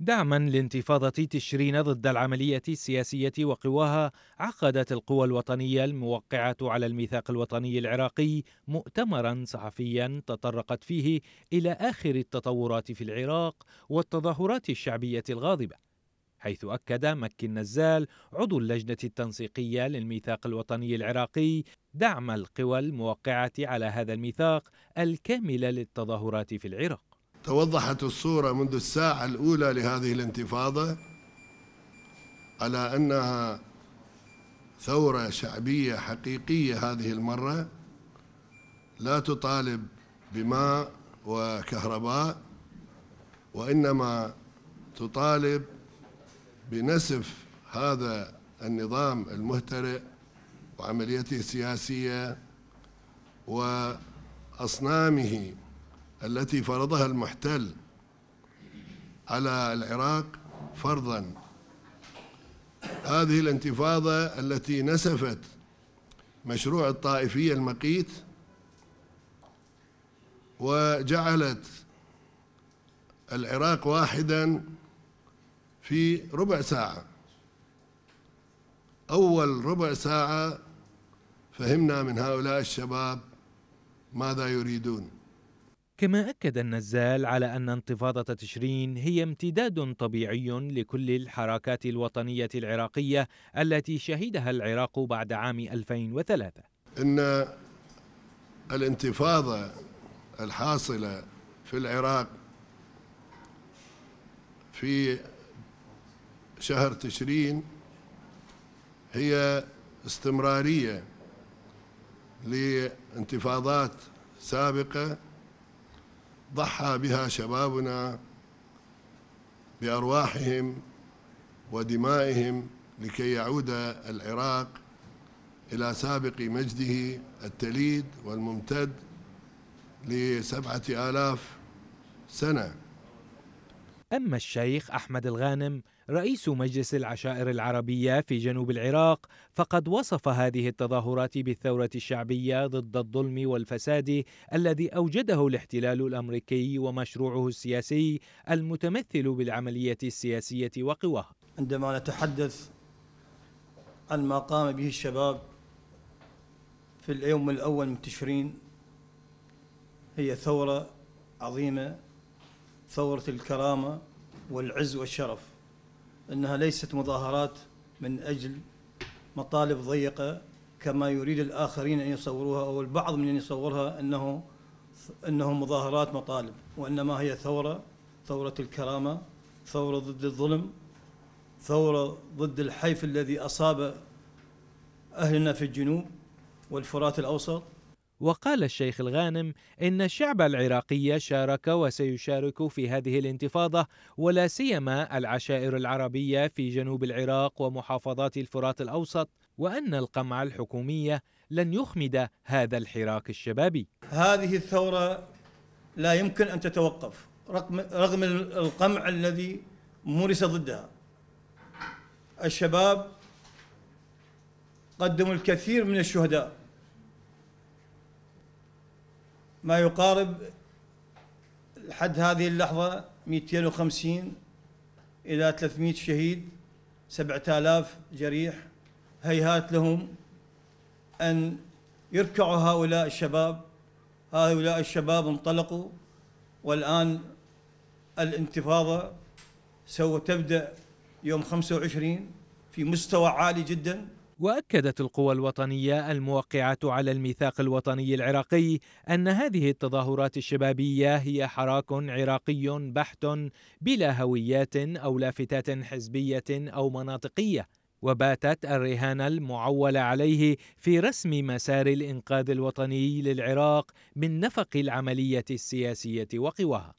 دعما لانتفاضة تشرين ضد العملية السياسية وقواها عقدت القوى الوطنية الموقعة على الميثاق الوطني العراقي مؤتمرا صحفيا تطرقت فيه إلى آخر التطورات في العراق والتظاهرات الشعبية الغاضبة حيث أكد مكي النزال عضو اللجنة التنسيقية للميثاق الوطني العراقي دعم القوى الموقعة على هذا الميثاق الكامل للتظاهرات في العراق توضحت الصورة منذ الساعة الأولى لهذه الانتفاضة على أنها ثورة شعبية حقيقية هذه المرة لا تطالب بماء وكهرباء وإنما تطالب بنسف هذا النظام المهترئ وعمليته السياسية وأصنامه التي فرضها المحتل على العراق فرضا هذه الانتفاضة التي نسفت مشروع الطائفية المقيت وجعلت العراق واحدا في ربع ساعة أول ربع ساعة فهمنا من هؤلاء الشباب ماذا يريدون كما أكد النزال على أن انتفاضة تشرين هي امتداد طبيعي لكل الحركات الوطنية العراقية التي شهدها العراق بعد عام 2003 إن الانتفاضة الحاصلة في العراق في شهر تشرين هي استمرارية لانتفاضات سابقة ضحى بها شبابنا بأرواحهم ودمائهم لكي يعود العراق إلى سابق مجده التليد والممتد لسبعة آلاف سنة أما الشيخ أحمد الغانم رئيس مجلس العشائر العربية في جنوب العراق فقد وصف هذه التظاهرات بالثورة الشعبية ضد الظلم والفساد الذي أوجده الاحتلال الأمريكي ومشروعه السياسي المتمثل بالعملية السياسية وقواها عندما نتحدث عن ما قام به الشباب في اليوم الأول من تشرين هي ثورة عظيمة ثورة الكرامة والعز والشرف أنها ليست مظاهرات من أجل مطالب ضيقة كما يريد الآخرين أن يصوروها أو البعض من أن يصورها أنه أنه مظاهرات مطالب وإنما هي ثورة ثورة الكرامة ثورة ضد الظلم ثورة ضد الحيف الذي أصاب أهلنا في الجنوب والفرات الأوسط وقال الشيخ الغانم إن الشعب العراقي شارك وسيشارك في هذه الانتفاضة ولا سيما العشائر العربية في جنوب العراق ومحافظات الفرات الأوسط وأن القمع الحكومية لن يخمد هذا الحراك الشبابي هذه الثورة لا يمكن أن تتوقف رغم, رغم القمع الذي مورس ضدها الشباب قدموا الكثير من الشهداء ما يقارب لحد هذه اللحظة 250 إلى 300 شهيد 7000 جريح هيهات لهم أن يركعوا هؤلاء الشباب هؤلاء الشباب انطلقوا والآن الانتفاضة سوف تبدأ يوم 25 في مستوى عالي جداً واكدت القوى الوطنيه الموقعه على الميثاق الوطني العراقي ان هذه التظاهرات الشبابيه هي حراك عراقي بحت بلا هويات او لافتات حزبيه او مناطقيه وباتت الرهان المعول عليه في رسم مسار الانقاذ الوطني للعراق من نفق العمليه السياسيه وقواها